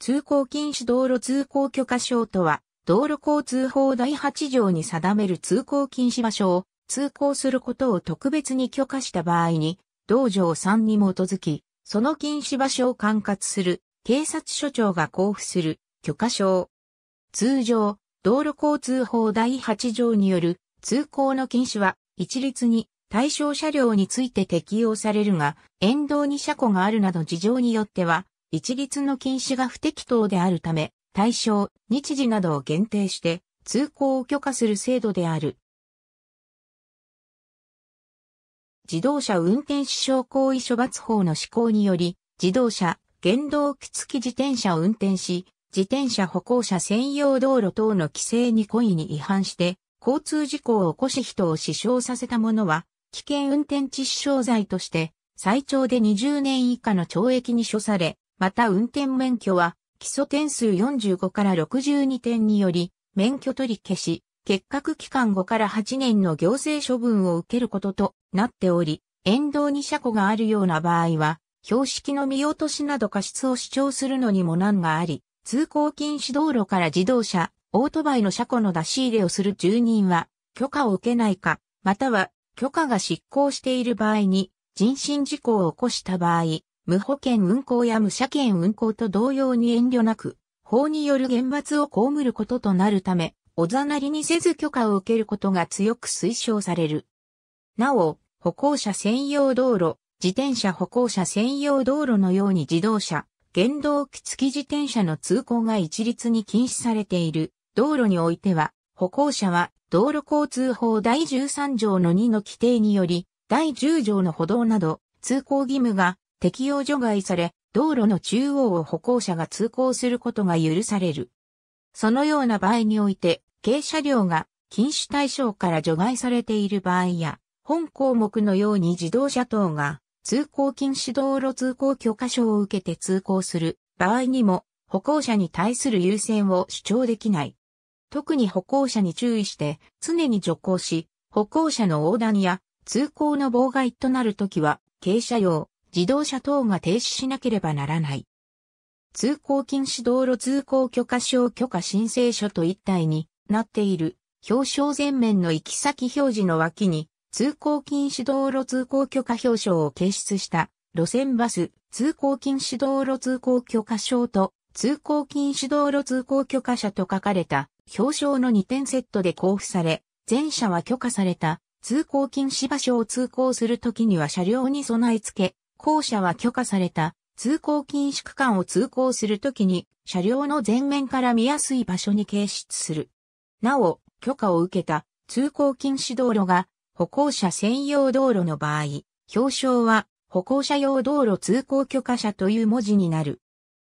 通行禁止道路通行許可証とは、道路交通法第8条に定める通行禁止場所を通行することを特別に許可した場合に、道条3に基づき、その禁止場所を管轄する警察署長が交付する許可証。通常、道路交通法第8条による通行の禁止は一律に対象車両について適用されるが、沿道に車庫があるなど事情によっては一律の禁止が不適当であるため、対象、日時などを限定して、通行を許可する制度である。自動車運転死傷行為処罰法の施行により、自動車、原動機付き自転車を運転し、自転車歩行者専用道路等の規制に故意に違反して、交通事故を起こし人を死傷させた者は、危険運転致死傷罪として、最長で20年以下の懲役に処され、また運転免許は、基礎点数45から62点により、免許取り消し、結核期間後から8年の行政処分を受けることとなっており、沿道に車庫があるような場合は、標識の見落としなど過失を主張するのにも難があり、通行禁止道路から自動車、オートバイの車庫の出し入れをする住人は、許可を受けないか、または許可が失効している場合に、人身事故を起こした場合、無保険運行や無車検運行と同様に遠慮なく、法による厳罰を被ることとなるため、おざなりにせず許可を受けることが強く推奨される。なお、歩行者専用道路、自転車歩行者専用道路のように自動車、原動機付き自転車の通行が一律に禁止されている道路においては、歩行者は道路交通法第13条の2の規定により、第10条の歩道など、通行義務が適用除外され、道路の中央を歩行者が通行することが許される。そのような場合において、軽車両が禁止対象から除外されている場合や、本項目のように自動車等が通行禁止道路通行許可証を受けて通行する場合にも、歩行者に対する優先を主張できない。特に歩行者に注意して常に徐行し、歩行者の横断や通行の妨害となるときは、軽車両、自動車等が停止しなければならない。通行禁止道路通行許可証許可申請書と一体になっている表彰前面の行き先表示の脇に通行禁止道路通行許可表彰を掲出した路線バス通行禁止道路通行許可証と通行禁止道路通行許可者と書かれた表彰の2点セットで交付され、全車は許可された通行禁止場所を通行するときには車両に備え付け、後者は許可された通行禁止区間を通行するときに車両の前面から見やすい場所に掲出する。なお、許可を受けた通行禁止道路が歩行者専用道路の場合、表彰は歩行者用道路通行許可者という文字になる。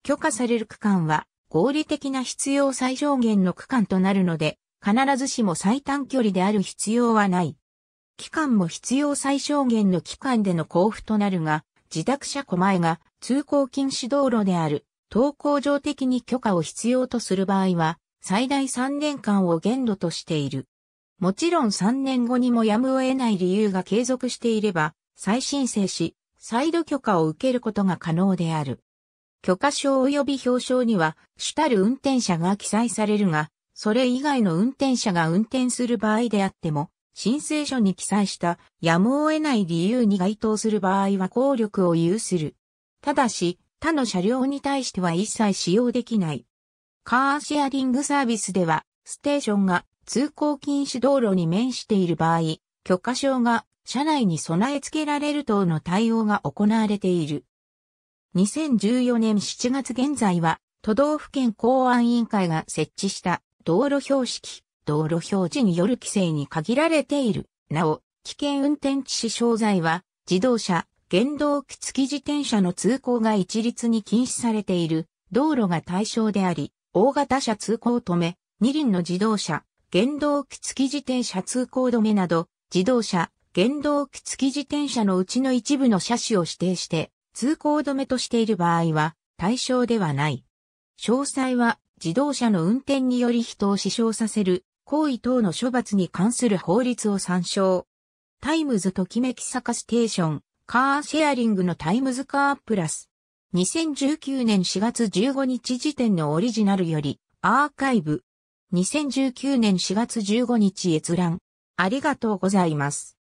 許可される区間は合理的な必要最小限の区間となるので、必ずしも最短距離である必要はない。期間も必要最小限の期間での交付となるが、自宅車狛江が通行禁止道路である、登校上的に許可を必要とする場合は、最大3年間を限度としている。もちろん3年後にもやむを得ない理由が継続していれば、再申請し、再度許可を受けることが可能である。許可証及び表彰には、主たる運転者が記載されるが、それ以外の運転者が運転する場合であっても、申請書に記載したやむを得ない理由に該当する場合は効力を有する。ただし、他の車両に対しては一切使用できない。カーシェアリングサービスでは、ステーションが通行禁止道路に面している場合、許可証が車内に備え付けられる等の対応が行われている。2014年7月現在は、都道府県公安委員会が設置した道路標識、道路表示による規制に限られている。なお、危険運転致死傷罪は、自動車、原動機付き自転車の通行が一律に禁止されている道路が対象であり、大型車通行止め、二輪の自動車、原動機付き自転車通行止めなど、自動車、原動機付き自転車のうちの一部の車種を指定して、通行止めとしている場合は、対象ではない。詳細は、自動車の運転により人を死傷させる行為等の処罰に関する法律を参照。タイムズときめき坂ステーション、カーシェアリングのタイムズカープラス。2019年4月15日時点のオリジナルより、アーカイブ。2019年4月15日閲覧。ありがとうございます。